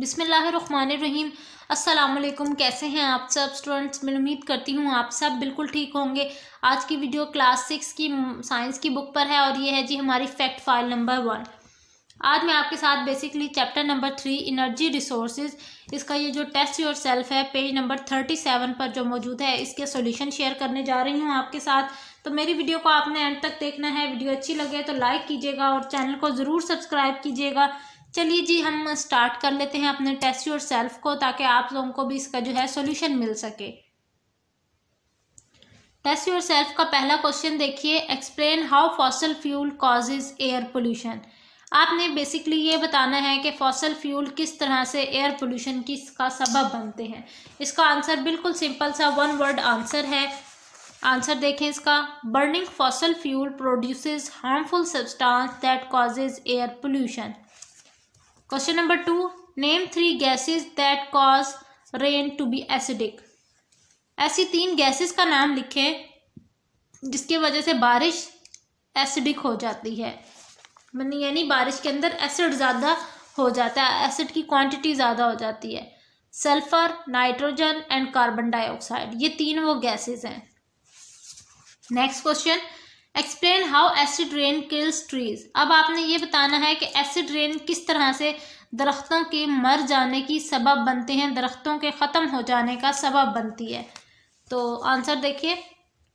बिसमीम अस्सलाम कैसे हैं आप सब स्टूडेंट्स मैं उम्मीद करती हूँ आप सब बिल्कुल ठीक होंगे आज की वीडियो क्लास सिक्स की साइंस की बुक पर है और ये है जी हमारी फैक्ट फाइल नंबर वन आज मैं आपके साथ basically chapter number three energy resources इसका ये जो टेस्ट योर सेल्फ है पेज नंबर थर्टी सेवन पर जो मौजूद है इसके सॉल्यूशन शेयर करने जा रही हूँ आपके साथ तो मेरी वीडियो को आपने एंड तक देखना है वीडियो अच्छी लगे तो लाइक कीजिएगा और चैनल को ज़रूर सब्सक्राइब कीजिएगा चलिए जी हम स्टार्ट कर लेते हैं अपने टेस्ट योर सेल्फ को ताकि आप लोगों को भी इसका जो है सॉल्यूशन मिल सके टेस्ट योर सेल्फ का पहला क्वेश्चन देखिए explain how fossil fuel causes air pollution आपने बेसिकली ये बताना है कि फॉसल फ्यूल किस तरह से एयर पोल्यूशन की इसका सबब बनते हैं इसका आंसर बिल्कुल सिंपल सा वन वर्ड आंसर है आंसर देखें इसका burning fossil fuel produces harmful substance that causes air pollution question number two name three gases that cause rain to be acidic ऐसी तीन गैसेस का नाम लिखें जिसके वजह से बारिश एसिडिक हो जाती है मतलब यानी बारिश के अंदर एसिड ज़्यादा हो जाता है एसिड की क्वांटिटी ज़्यादा हो जाती है sulphur nitrogen and carbon dioxide ये तीन वो गैसेस हैं next question explain how acid rain kills trees अब आपने ये बताना है कि एसिड रेन किस तरह से दरख्तों के मर जाने की सबब बनते हैं दरख्तों के ख़त्म हो जाने का सबब बनती है तो आंसर देखिए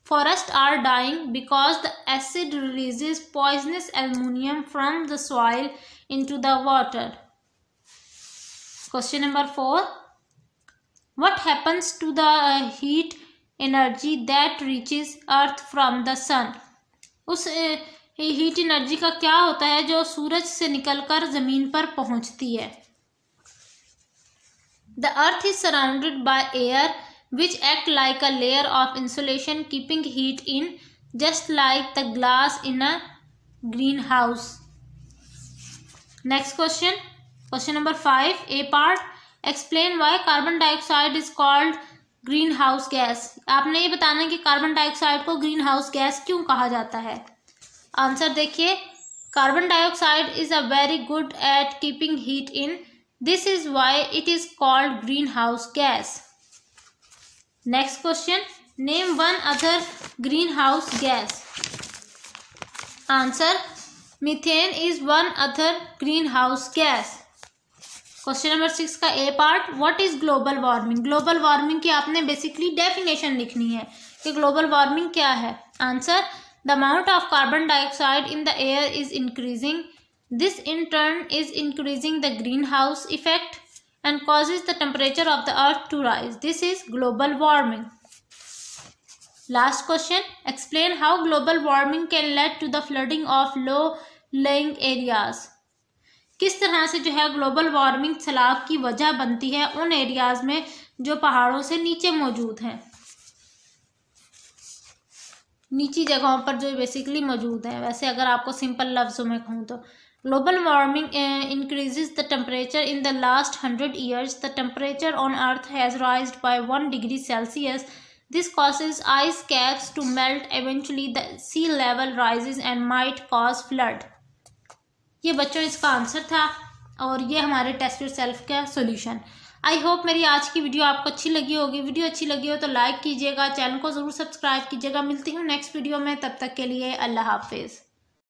forests are dying because the acid release poisonous aluminium from the soil to the water question number four what happens to the heat energy that reaches earth from the उस हीट एनर्जी का क्या होता है जो सूरज से निकलकर ज़मीन पर पहुंचती है the earth is surrounded by air which act like a layer of insulation keeping heat in just like the glass in a greenhouse next question question number five A part explain why carbon dioxide is called greenhouse gas आपने ये बताना कि carbon dioxide को greenhouse gas क्यों कहा जाता है answer देखिए carbon dioxide is a very good at keeping heat in this is why it is called greenhouse gas next question name one other greenhouse gas answer methane is one other greenhouse gas question number six का A part what is global warming global warming की आपने basically definition लिखनी है कि global warming क्या है answer the amount of carbon dioxide in the air is increasing this in turn is increasing the greenhouse effect and cause the temperature of the earth to rise this is global warming last question explain how global warming can lead to the flooding of low lying areas किस तरह से जो है global warming सैलाब की वजह बनती है उन एरियाज में जो पहाड़ों से नीचे मौजूद हैं नीची जगहों पर जो बेसिकली मौजूद है वैसे अगर आपको सिंपल लफ्ज़ों में कहूँ तो global warming increases the temperature in the last hundred years the temperature on earth has rise by one degree Celsius this causes ice caps to melt eventually the sea level rises and might cause flood ये बच्चों इसका आंसर था और ये हमारे yourself का solution I hope मेरी आज की वीडियो आपको अच्छी लगी होगी वीडियो अच्छी लगी हो तो लाइक कीजिएगा चैनल को ज़रूर सब्सक्राइब कीजिएगा मिलती हूँ नेक्स्ट वीडियो में तब तक के लिए अल्लाह हाफिज़